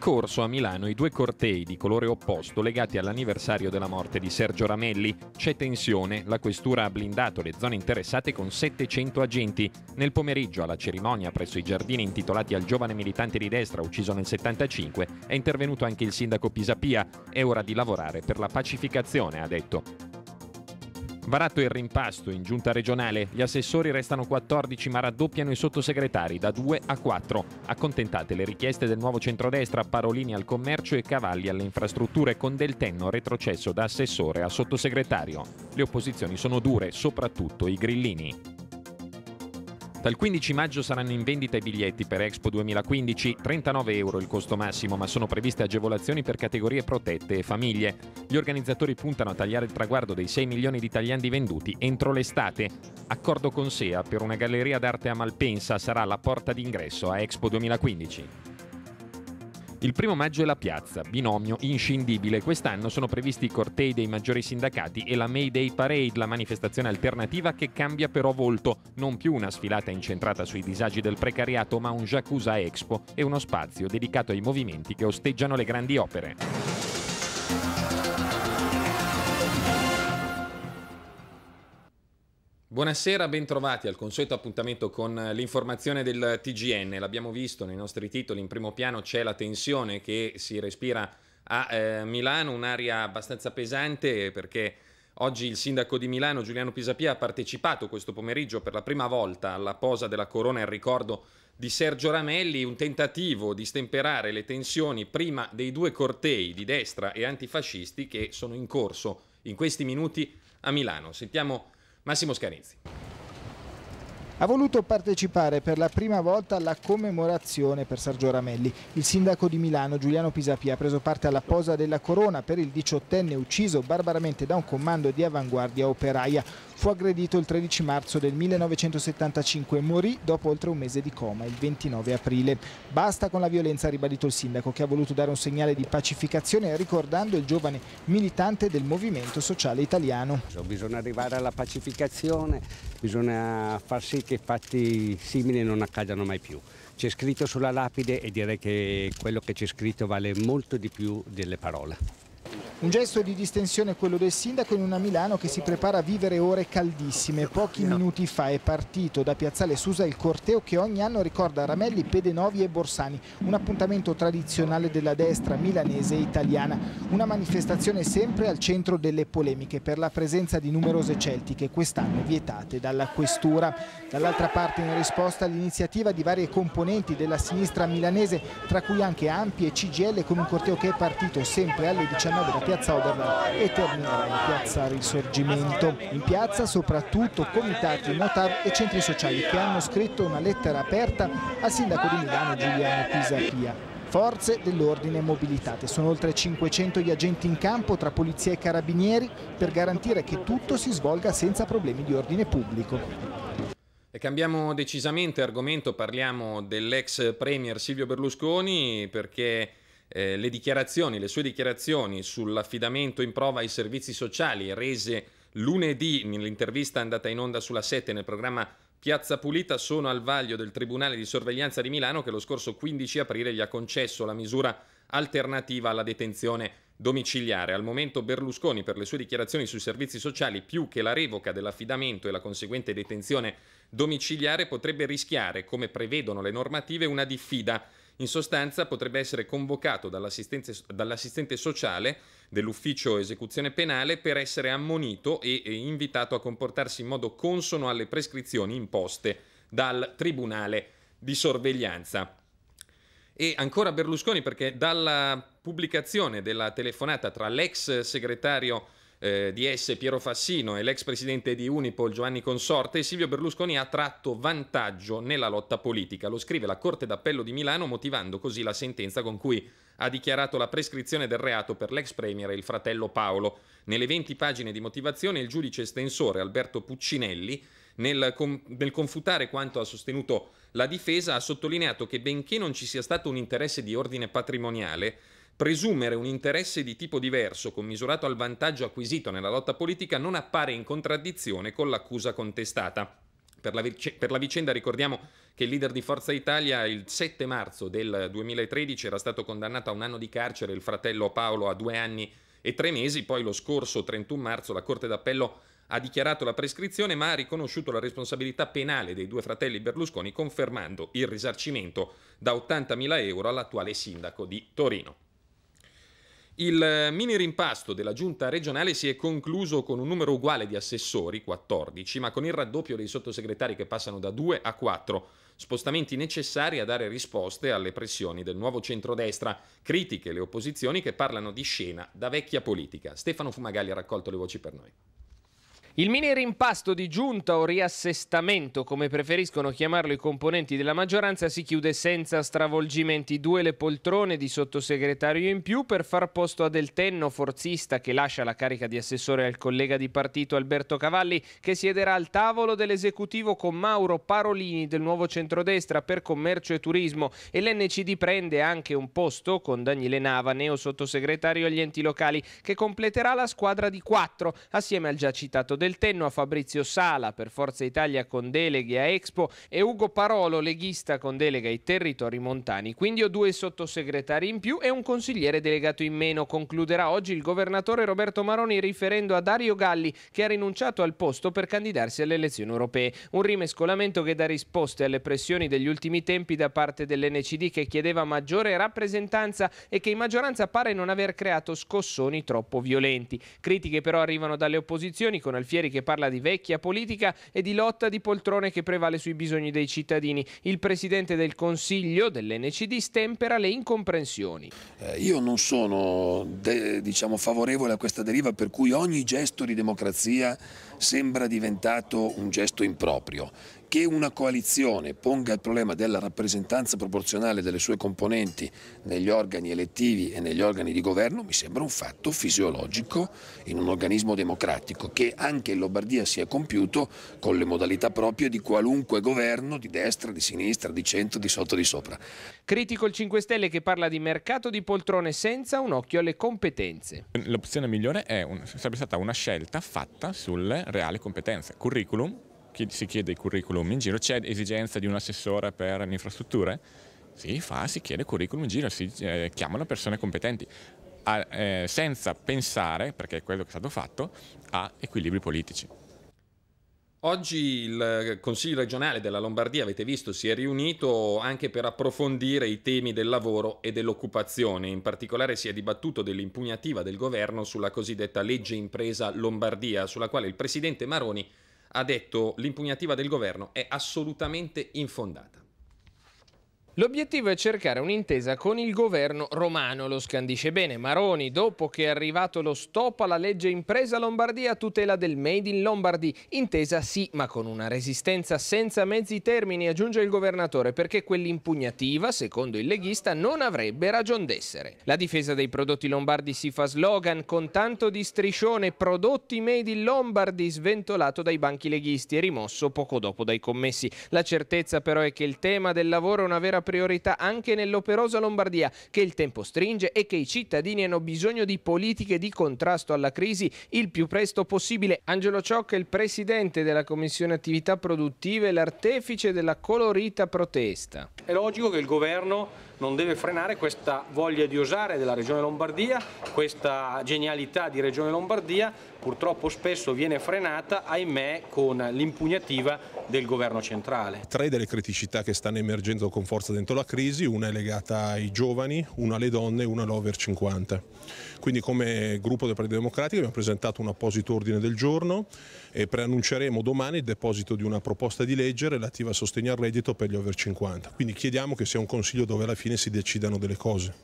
in corso a Milano i due cortei di colore opposto legati all'anniversario della morte di Sergio Ramelli. C'è tensione, la questura ha blindato le zone interessate con 700 agenti. Nel pomeriggio alla cerimonia presso i giardini intitolati al giovane militante di destra ucciso nel 75 è intervenuto anche il sindaco Pisapia. È ora di lavorare per la pacificazione, ha detto. Varato il rimpasto in giunta regionale, gli assessori restano 14 ma raddoppiano i sottosegretari da 2 a 4. Accontentate le richieste del nuovo centrodestra, Parolini al commercio e Cavalli alle infrastrutture con Del Tenno retrocesso da assessore a sottosegretario. Le opposizioni sono dure, soprattutto i grillini. Dal 15 maggio saranno in vendita i biglietti per Expo 2015, 39 euro il costo massimo, ma sono previste agevolazioni per categorie protette e famiglie. Gli organizzatori puntano a tagliare il traguardo dei 6 milioni di tagliandi venduti entro l'estate. Accordo con SEA per una galleria d'arte a Malpensa sarà la porta d'ingresso a Expo 2015. Il primo maggio è la piazza, binomio inscindibile. Quest'anno sono previsti i cortei dei maggiori sindacati e la May Day Parade, la manifestazione alternativa che cambia però volto. Non più una sfilata incentrata sui disagi del precariato, ma un Jacuzza Expo e uno spazio dedicato ai movimenti che osteggiano le grandi opere. Buonasera, bentrovati al consueto appuntamento con eh, l'informazione del TGN. L'abbiamo visto nei nostri titoli, in primo piano c'è la tensione che si respira a eh, Milano, un'aria abbastanza pesante perché oggi il sindaco di Milano Giuliano Pisapia ha partecipato questo pomeriggio per la prima volta alla posa della corona in ricordo di Sergio Ramelli, un tentativo di stemperare le tensioni prima dei due cortei di destra e antifascisti che sono in corso in questi minuti a Milano. Sentiamo Massimo Scarinzi. Ha voluto partecipare per la prima volta alla commemorazione per Sergio Ramelli. Il sindaco di Milano, Giuliano Pisapia, ha preso parte alla posa della corona per il diciottenne ucciso barbaramente da un comando di avanguardia operaia. Fu aggredito il 13 marzo del 1975 e morì dopo oltre un mese di coma, il 29 aprile. Basta con la violenza, ha ribadito il sindaco, che ha voluto dare un segnale di pacificazione ricordando il giovane militante del Movimento Sociale Italiano. Cioè, bisogna arrivare alla pacificazione, bisogna far sì che fatti simili non accadano mai più. C'è scritto sulla lapide e direi che quello che c'è scritto vale molto di più delle parole. Un gesto di distensione è quello del sindaco in una Milano che si prepara a vivere ore caldissime. Pochi minuti fa è partito da Piazzale Susa il corteo che ogni anno ricorda Ramelli, Pedenovi e Borsani, un appuntamento tradizionale della destra milanese e italiana, una manifestazione sempre al centro delle polemiche per la presenza di numerose celtiche quest'anno vietate dalla questura. Dall'altra parte in risposta all'iniziativa di varie componenti della sinistra milanese, tra cui anche Ampi e CGL con un corteo che è partito sempre alle 19 19 da piazza Oberland e terminerà in piazza Risorgimento. In piazza soprattutto comitati, notar e centri sociali che hanno scritto una lettera aperta al sindaco di Milano Giuliano Pisapia forze dell'ordine mobilitate. Sono oltre 500 gli agenti in campo tra polizia e carabinieri per garantire che tutto si svolga senza problemi di ordine pubblico. E cambiamo decisamente argomento, parliamo dell'ex premier Silvio Berlusconi perché eh, le dichiarazioni, le sue dichiarazioni sull'affidamento in prova ai servizi sociali rese lunedì nell'intervista andata in onda sulla 7 nel programma Piazza Pulita sono al vaglio del Tribunale di Sorveglianza di Milano che lo scorso 15 aprile gli ha concesso la misura alternativa alla detenzione domiciliare. Al momento Berlusconi per le sue dichiarazioni sui servizi sociali più che la revoca dell'affidamento e la conseguente detenzione domiciliare potrebbe rischiare, come prevedono le normative, una diffida in sostanza potrebbe essere convocato dall'assistente sociale dell'ufficio esecuzione penale per essere ammonito e, e invitato a comportarsi in modo consono alle prescrizioni imposte dal Tribunale di sorveglianza. E ancora Berlusconi perché dalla pubblicazione della telefonata tra l'ex segretario eh, DS Piero Fassino e l'ex presidente di Unipol Giovanni Consorte, Silvio Berlusconi ha tratto vantaggio nella lotta politica. Lo scrive la Corte d'Appello di Milano motivando così la sentenza con cui ha dichiarato la prescrizione del reato per l'ex premier e il fratello Paolo. Nelle 20 pagine di motivazione il giudice estensore Alberto Puccinelli nel, com- nel, confutare quanto ha sostenuto la difesa, ha sottolineato che benché non ci sia stato un interesse di ordine patrimoniale, Presumere un interesse di tipo diverso commisurato al vantaggio acquisito nella lotta politica non appare in contraddizione con l'accusa contestata. Per la, vic- per la, vicenda ricordiamo che il leader di Forza Italia il 7 marzo del 2013 era stato condannato a un anno di carcere, il fratello Paolo a due anni e tre mesi, poi lo scorso 31 marzo la Corte d'Appello ha dichiarato la prescrizione ma ha riconosciuto la responsabilità penale dei due fratelli Berlusconi confermando il risarcimento da 80.000 euro all'attuale sindaco di Torino. Il mini rimpasto della giunta regionale si è concluso con un numero uguale di assessori, 14, ma con il raddoppio dei sottosegretari che passano da 2 a 4, spostamenti necessari a dare risposte alle pressioni del nuovo centrodestra, critiche le opposizioni che parlano di scena da vecchia politica. Stefano Fumagalli ha raccolto le voci per noi. Il mini rimpasto di giunta o riassestamento, come preferiscono chiamarlo i componenti della maggioranza, si chiude senza stravolgimenti. Due le poltrone di sottosegretario in più per far posto a Del Tenno, forzista, che lascia la carica di assessore al collega di partito Alberto Cavalli, che siederà al tavolo dell'esecutivo con Mauro Parolini del nuovo centrodestra per commercio e turismo. E l'NCD prende anche un posto con Daniele Nava, neo sottosegretario agli enti locali, che completerà la squadra di quattro, assieme al già citato Del del Tenno a Fabrizio Sala per Forza Italia con deleghe a Expo e Ugo Parolo, leghista con delega ai territori montani. Quindi ho due sottosegretari in più e un consigliere delegato in meno. Concluderà oggi il governatore Roberto Maroni riferendo a Dario Galli che ha rinunciato al posto per candidarsi alle elezioni europee. Un rimescolamento che dà risposte alle pressioni degli ultimi tempi da parte dell'NCD che chiedeva maggiore rappresentanza e che in maggioranza pare non aver creato scossoni troppo violenti. Critiche però arrivano dalle opposizioni con Alfieri Panettieri che parla di vecchia politica e di lotta di poltrone che prevale sui bisogni dei cittadini. Il presidente del Consiglio dell'NCD stempera le incomprensioni. Eh, io non sono diciamo, favorevole a questa deriva per cui ogni gesto di democrazia sembra diventato un gesto improprio. Che una coalizione ponga il problema della rappresentanza proporzionale delle sue componenti negli organi elettivi e negli organi di governo mi sembra un fatto fisiologico in un organismo democratico che anche in Lombardia si è compiuto con le modalità proprie di qualunque governo di destra, di sinistra, di centro, di sotto, di sopra. Critico il 5 Stelle che parla di mercato di poltrone senza un occhio alle competenze. L'opzione migliore è un, sarebbe stata una scelta fatta sulle reale competenza. Curriculum, si chiede il curriculum in giro, c'è esigenza di un assessore per le infrastrutture? Si fa, si chiede curriculum in giro, si eh, chiamano persone competenti. A, eh, senza pensare, perché è quello che è stato fatto, a equilibri politici. Oggi il eh, Consiglio regionale della Lombardia, avete visto, si è riunito anche per approfondire i temi del lavoro e dell'occupazione. In particolare si è dibattuto dell'impugnativa del governo sulla cosiddetta legge impresa Lombardia, sulla quale il presidente Maroni ha detto l'impugnativa del governo è assolutamente infondata. L'obiettivo è cercare un'intesa con il governo romano, lo scandisce bene Maroni, dopo che è arrivato lo stop alla legge impresa Lombardia a tutela del Made in Lombardy. Intesa sì, ma con una resistenza senza mezzi termini, aggiunge il governatore, perché quell'impugnativa, secondo il leghista, non avrebbe ragion d'essere. La difesa dei prodotti lombardi si fa slogan con tanto di striscione prodotti Made in Lombardy sventolato dai banchi leghisti e rimosso poco dopo dai commessi. La certezza però è che il tema del lavoro è una vera priorità anche nell'operosa Lombardia, che il tempo stringe e che i cittadini hanno bisogno di politiche di contrasto alla crisi il più presto possibile. Angelo Ciocca, il presidente della Commissione Attività Produttive, l'artefice della colorita protesta. È logico che il governo non deve frenare questa voglia di osare della Regione Lombardia, questa genialità di Regione Lombardia purtroppo spesso viene frenata, ahimè, con l'impugnativa del governo centrale. Tre delle criticità che stanno emergendo con forza dentro la crisi, una è legata ai giovani, una alle donne e una all'over 50. Quindi come gruppo del Partito Democratico abbiamo presentato un apposito ordine del giorno e preannunceremo domani il deposito di una proposta di legge relativa al sostegno al reddito per gli over 50. Quindi chiediamo che sia un consiglio dove alla fine si decidano delle cose.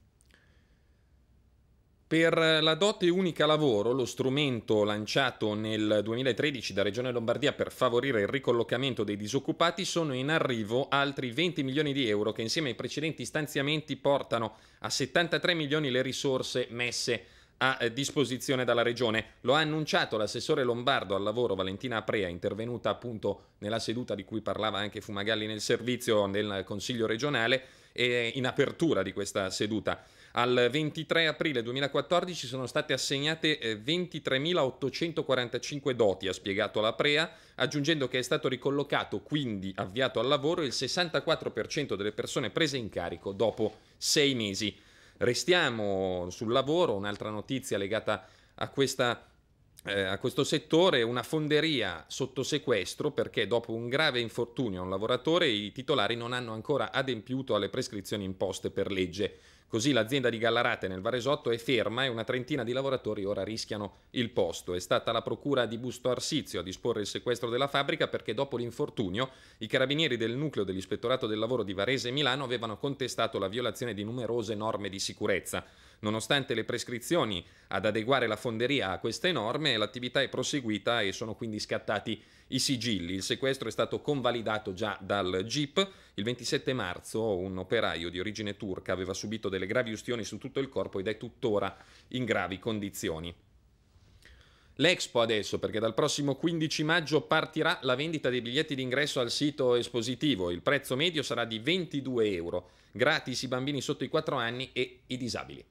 Per la dote unica lavoro, lo strumento lanciato nel 2013 da Regione Lombardia per favorire il ricollocamento dei disoccupati, sono in arrivo altri 20 milioni di euro che insieme ai precedenti stanziamenti portano a 73 milioni le risorse messe a eh, disposizione dalla Regione. Lo ha annunciato l'assessore lombardo al lavoro Valentina Aprea, intervenuta appunto nella seduta di cui parlava anche Fumagalli nel servizio del Consiglio regionale e eh, in apertura di questa seduta. Al 23 aprile 2014 sono state assegnate 23.845 eh, doti, ha spiegato la Prea, aggiungendo che è stato ricollocato, quindi avviato al lavoro, il 64% delle persone prese in carico dopo sei mesi. Restiamo sul lavoro, un'altra notizia legata a questa eh, a questo settore una fonderia sotto sequestro perché dopo un grave infortunio a un lavoratore i titolari non hanno ancora adempiuto alle prescrizioni imposte per legge. Così l'azienda di Gallarate nel Varesotto è ferma e una trentina di lavoratori ora rischiano il posto. È stata la procura di Busto Arsizio a disporre il sequestro della fabbrica perché dopo l'infortunio i carabinieri del nucleo dell'Ispettorato del Lavoro di Varese e Milano avevano contestato la violazione di numerose norme di sicurezza. Nonostante le prescrizioni ad adeguare la fonderia a queste norme, l'attività è proseguita e sono quindi scattati i sigilli. Il sequestro è stato convalidato già dal GIP. Il 27 marzo un operaio di origine turca aveva subito delle gravi ustioni su tutto il corpo ed è tuttora in gravi condizioni. L'Expo adesso, perché dal prossimo 15 maggio partirà la vendita dei biglietti d'ingresso al sito espositivo. Il prezzo medio sarà di 22 euro, gratis i bambini sotto i 4 anni e i disabili.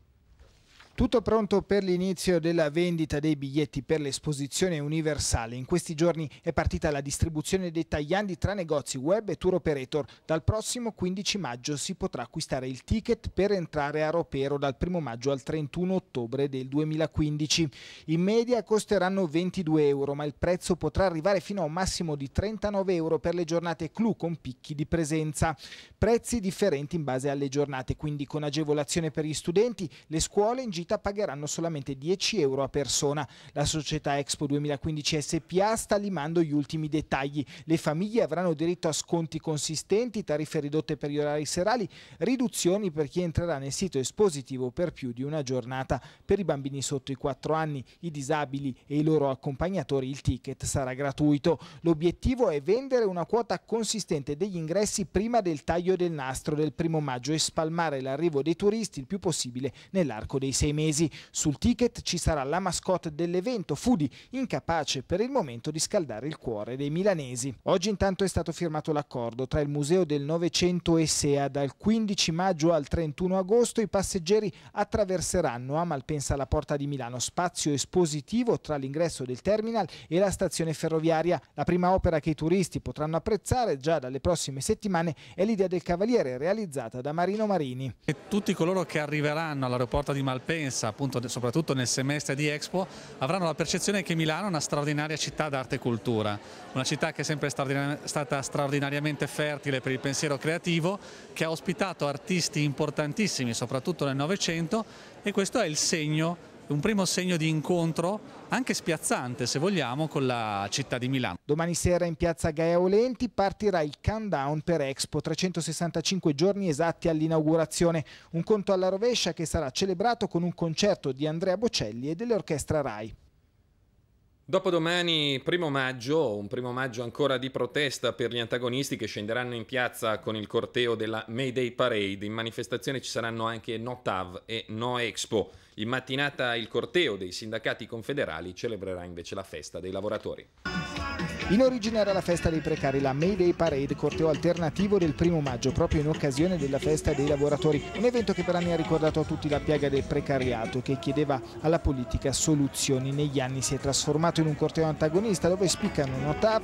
Tutto pronto per l'inizio della vendita dei biglietti per l'esposizione universale. In questi giorni è partita la distribuzione dei tagliandi tra negozi web e tour operator. Dal prossimo 15 maggio si potrà acquistare il ticket per entrare a Ropero dal 1 maggio al 31 ottobre del 2015. In media costeranno 22 euro, ma il prezzo potrà arrivare fino a un massimo di 39 euro per le giornate clou con picchi di presenza. Prezzi differenti in base alle giornate, quindi con agevolazione per gli studenti, le scuole in giro uscita pagheranno solamente 10 euro a persona. La società Expo 2015 SPA sta limando gli ultimi dettagli. Le famiglie avranno diritto a sconti consistenti, tariffe ridotte per gli orari serali, riduzioni per chi entrerà nel sito espositivo per più di una giornata. Per i bambini sotto i 4 anni, i disabili e i loro accompagnatori il ticket sarà gratuito. L'obiettivo è vendere una quota consistente degli ingressi prima del taglio del nastro del primo maggio e spalmare l'arrivo dei turisti il più possibile nell'arco dei sei dei mesi. Sul ticket ci sarà la mascotte dell'evento, Fudi, incapace per il momento di scaldare il cuore dei milanesi. Oggi intanto è stato firmato l'accordo tra il Museo del Novecento e SEA. Dal 15 maggio al 31 agosto i passeggeri attraverseranno a Malpensa la Porta di Milano, spazio espositivo tra l'ingresso del terminal e la stazione ferroviaria. La prima opera che i turisti potranno apprezzare già dalle prossime settimane è l'idea del Cavaliere realizzata da Marino Marini. E tutti coloro che arriveranno all'aeroporto di Malpensa pensa, appunto, soprattutto nel semestre di Expo, avranno la percezione che Milano è una straordinaria città d'arte e cultura, una città che è sempre straordinari stata straordinariamente fertile per il pensiero creativo, che ha ospitato artisti importantissimi, soprattutto nel Novecento, e questo è il segno un primo segno di incontro, anche spiazzante se vogliamo, con la città di Milano. Domani sera in piazza Gaia Olenti partirà il countdown per Expo, 365 giorni esatti all'inaugurazione. Un conto alla rovescia che sarà celebrato con un concerto di Andrea Bocelli e dell'orchestra RAI. Dopodomani, primo maggio, un primo maggio ancora di protesta per gli antagonisti che scenderanno in piazza con il corteo della May Day Parade. In manifestazione ci saranno anche No TAV e No Expo. In mattinata il corteo dei sindacati confederali celebrerà invece la festa dei lavoratori. In origine era la festa dei precari, la May Day Parade, corteo alternativo del primo maggio, proprio in occasione della festa dei lavoratori, un evento che per anni ha ricordato a tutti la piaga del precariato che chiedeva alla politica soluzioni. Negli anni si è trasformato in un corteo antagonista dove spiccano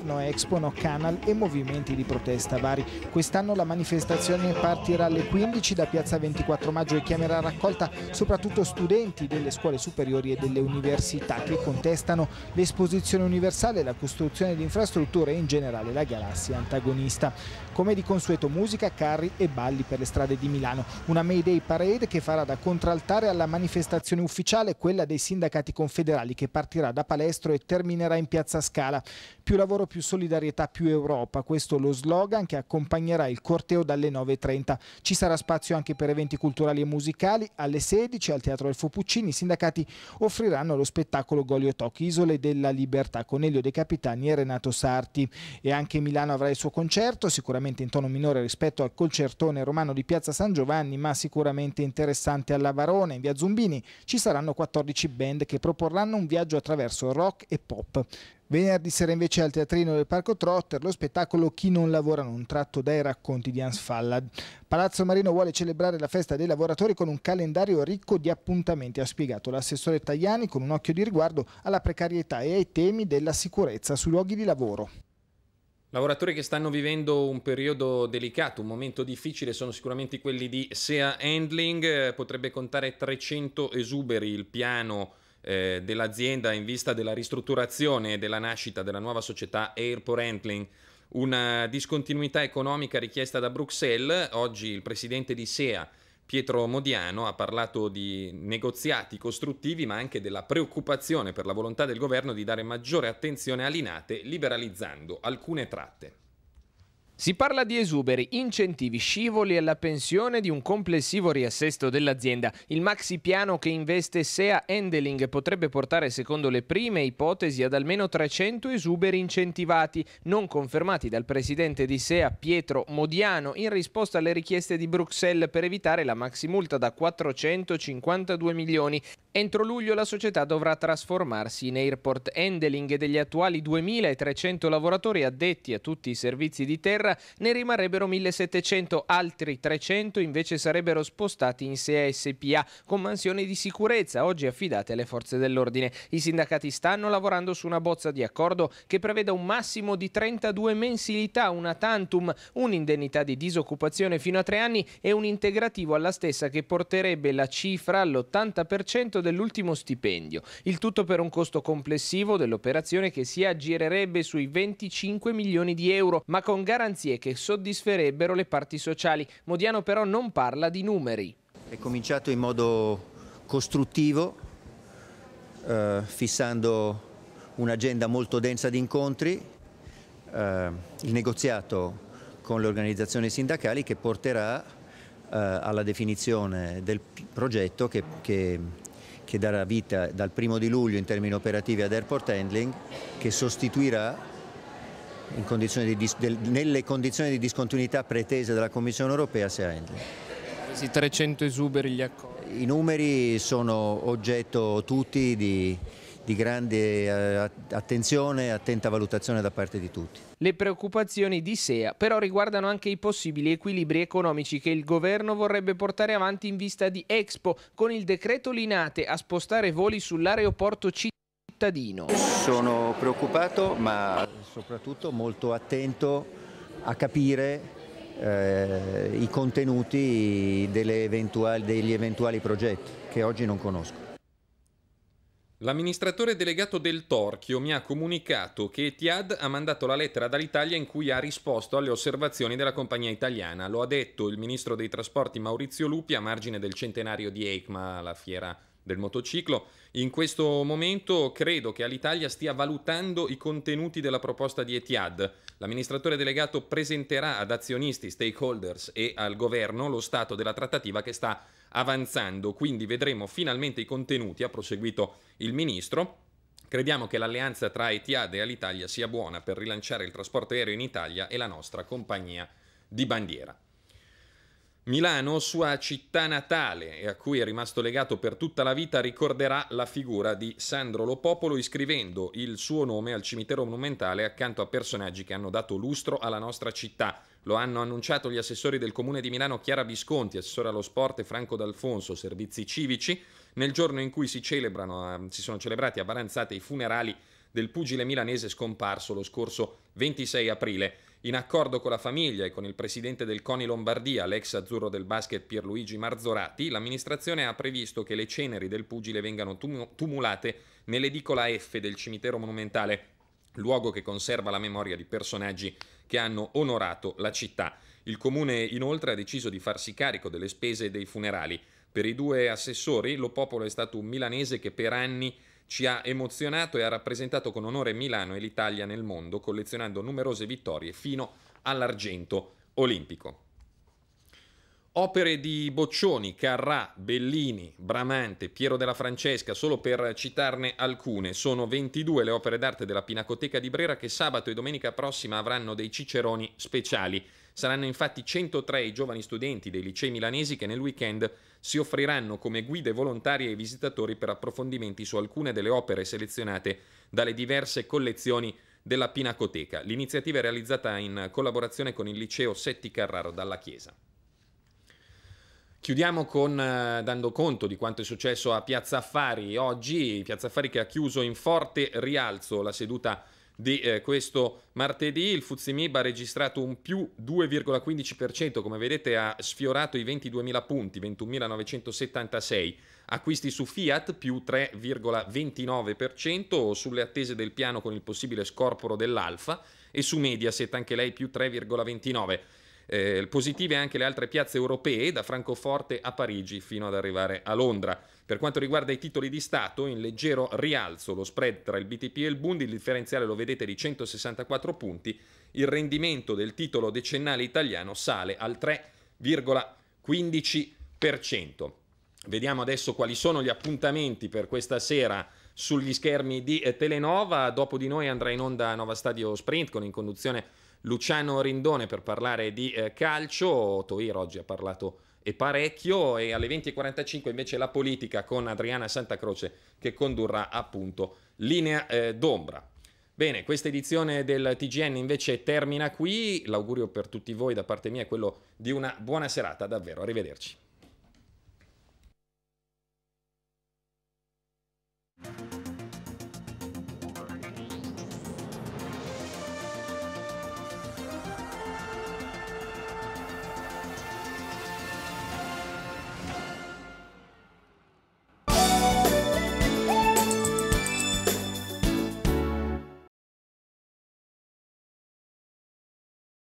No Expo, No Canal e movimenti di protesta vari. Quest'anno la manifestazione partirà alle 15 da piazza 24 maggio e chiamerà raccolta soprattutto studenti delle scuole superiori e delle università che contestano l'esposizione universale e la costruzione gestione di infrastrutture e in generale la galassia antagonista come di consueto musica, carri e balli per le strade di Milano. Una May Day Parade che farà da contraltare alla manifestazione ufficiale, quella dei sindacati confederali, che partirà da Palestro e terminerà in Piazza Scala. Più lavoro, più solidarietà, più Europa. Questo è lo slogan che accompagnerà il corteo dalle 9.30. Ci sarà spazio anche per eventi culturali e musicali. Alle 16 al Teatro del Fopuccini i sindacati offriranno lo spettacolo Golio Tocchi, Isole della Libertà, con Elio De Capitani e Renato Sarti. E anche Milano avrà il suo concerto, sicuramente ovviamente in tono minore rispetto al concertone romano di Piazza San Giovanni, ma sicuramente interessante alla Varone. In via Zumbini ci saranno 14 band che proporranno un viaggio attraverso rock e pop. Venerdì sera invece al teatrino del Parco Trotter lo spettacolo Chi non lavora non tratto dai racconti di Hans Fallad. Palazzo Marino vuole celebrare la festa dei lavoratori con un calendario ricco di appuntamenti, ha spiegato l'assessore Tajani con un occhio di riguardo alla precarietà e ai temi della sicurezza sui luoghi di lavoro. Lavoratori che stanno vivendo un periodo delicato, un momento difficile, sono sicuramente quelli di SEA Handling, potrebbe contare 300 esuberi il piano eh, dell'azienda in vista della ristrutturazione e della nascita della nuova società Airport Handling. Una discontinuità economica richiesta da Bruxelles, oggi il presidente di SEA Pietro Modiano ha parlato di negoziati costruttivi ma anche della preoccupazione per la volontà del governo di dare maggiore attenzione all'inate liberalizzando alcune tratte. Si parla di esuberi, incentivi, scivoli alla pensione di un complessivo riassesto dell'azienda. Il maxi piano che investe SEA Endeling potrebbe portare, secondo le prime ipotesi, ad almeno 300 esuberi incentivati, non confermati dal presidente di SEA Pietro Modiano in risposta alle richieste di Bruxelles per evitare la maxi multa da 452 milioni. Entro luglio la società dovrà trasformarsi in Airport Endeling e degli attuali 2300 lavoratori addetti a tutti i servizi di terra terra, ne rimarrebbero 1700, altri 300 invece sarebbero spostati in 6 SPA con mansioni di sicurezza oggi affidate alle forze dell'ordine. I sindacati stanno lavorando su una bozza di accordo che preveda un massimo di 32 mensilità, una tantum, un'indennità di disoccupazione fino a tre anni e un integrativo alla stessa che porterebbe la cifra all'80% dell'ultimo stipendio. Il tutto per un costo complessivo dell'operazione che si aggirerebbe sui 25 milioni di euro, ma con garanzia garanzie che soddisferebbero le parti sociali. Modiano però non parla di numeri. È cominciato in modo costruttivo, eh, fissando un'agenda molto densa di incontri, eh, il negoziato con le organizzazioni sindacali che porterà eh, alla definizione del progetto che, che, che darà vita dal primo di luglio in termini operativi ad airport handling, che sostituirà condizioni di, del, nelle condizioni di discontinuità pretese dalla Commissione europea se entri. Questi 300 esuberi gli accordi? I numeri sono oggetto tutti di, di grande eh, attenzione e attenta valutazione da parte di tutti. Le preoccupazioni di SEA però riguardano anche i possibili equilibri economici che il governo vorrebbe portare avanti in vista di Expo, con il decreto Linate a spostare voli sull'aeroporto cittadino cittadino. Sono preoccupato ma soprattutto molto attento a capire eh, i contenuti eventuali, degli eventuali progetti che oggi non conosco. L'amministratore delegato del Torchio mi ha comunicato che Etihad ha mandato la lettera dall'Italia in cui ha risposto alle osservazioni della compagnia italiana. Lo ha detto il ministro dei trasporti Maurizio Lupi a margine del centenario di EICMA, la fiera del motociclo. In questo momento credo che Alitalia stia valutando i contenuti della proposta di Etihad. L'amministratore delegato presenterà ad azionisti, stakeholders e al governo lo stato della trattativa che sta avanzando, quindi vedremo finalmente i contenuti, ha proseguito il ministro. Crediamo che l'alleanza tra Etihad e Alitalia sia buona per rilanciare il trasporto aereo in Italia e la nostra compagnia di bandiera. Milano, sua città natale e a cui è rimasto legato per tutta la vita, ricorderà la figura di Sandro Lopopolo iscrivendo il suo nome al cimitero monumentale accanto a personaggi che hanno dato lustro alla nostra città. Lo hanno annunciato gli assessori del Comune di Milano Chiara Visconti, assessore allo sport e Franco D'Alfonso, servizi civici, nel giorno in cui si, eh, si sono celebrati a Baranzate i funerali del pugile milanese scomparso lo scorso 26 aprile. In accordo con la famiglia e con il presidente del Coni Lombardia, l'ex azzurro del basket Pierluigi Marzorati, l'amministrazione ha previsto che le ceneri del pugile vengano tumulate nell'edicola F del cimitero monumentale, luogo che conserva la memoria di personaggi che hanno onorato la città. Il comune inoltre ha deciso di farsi carico delle spese e dei funerali. Per i due assessori, lo popolo è stato un milanese che per anni ci ha emozionato e ha rappresentato con onore Milano e l'Italia nel mondo, collezionando numerose vittorie fino all'argento olimpico. Opere di Boccioni, Carrà, Bellini, Bramante, Piero della Francesca, solo per citarne alcune, sono 22 le opere d'arte della Pinacoteca di Brera che sabato e domenica prossima avranno dei ciceroni speciali. Saranno infatti 103 i giovani studenti dei licei milanesi che nel weekend si offriranno come guide volontarie ai visitatori per approfondimenti su alcune delle opere selezionate dalle diverse collezioni della Pinacoteca. L'iniziativa è realizzata in collaborazione con il liceo Setti Carraro dalla Chiesa. Chiudiamo con, eh, dando conto di quanto è successo a Piazza Affari oggi, Piazza Affari che ha chiuso in forte rialzo la seduta di eh, questo martedì, il Fuzzimib ha registrato un più 2,15%, come vedete ha sfiorato i 22.000 punti, 21.976, acquisti su Fiat più 3,29% sulle attese del piano con il possibile scorporo dell'Alfa e su Mediaset anche lei più 3,29%. Eh, positive anche le altre piazze europee, da Francoforte a Parigi fino ad arrivare a Londra. Per quanto riguarda i titoli di Stato, in leggero rialzo lo spread tra il BTP e il Bund, il differenziale lo vedete di 164 punti, il rendimento del titolo decennale italiano sale al 3,15%. Vediamo adesso quali sono gli appuntamenti per questa sera sugli schermi di Telenova. Dopo di noi andrà in onda Nova Stadio Sprint con in conduzione Luciano Rindone per parlare di eh, calcio, Toir oggi ha parlato e parecchio e alle 20.45 invece la politica con Adriana Santacroce che condurrà appunto linea eh, d'ombra. Bene, questa edizione del TGN invece termina qui, l'augurio per tutti voi da parte mia è quello di una buona serata davvero, arrivederci.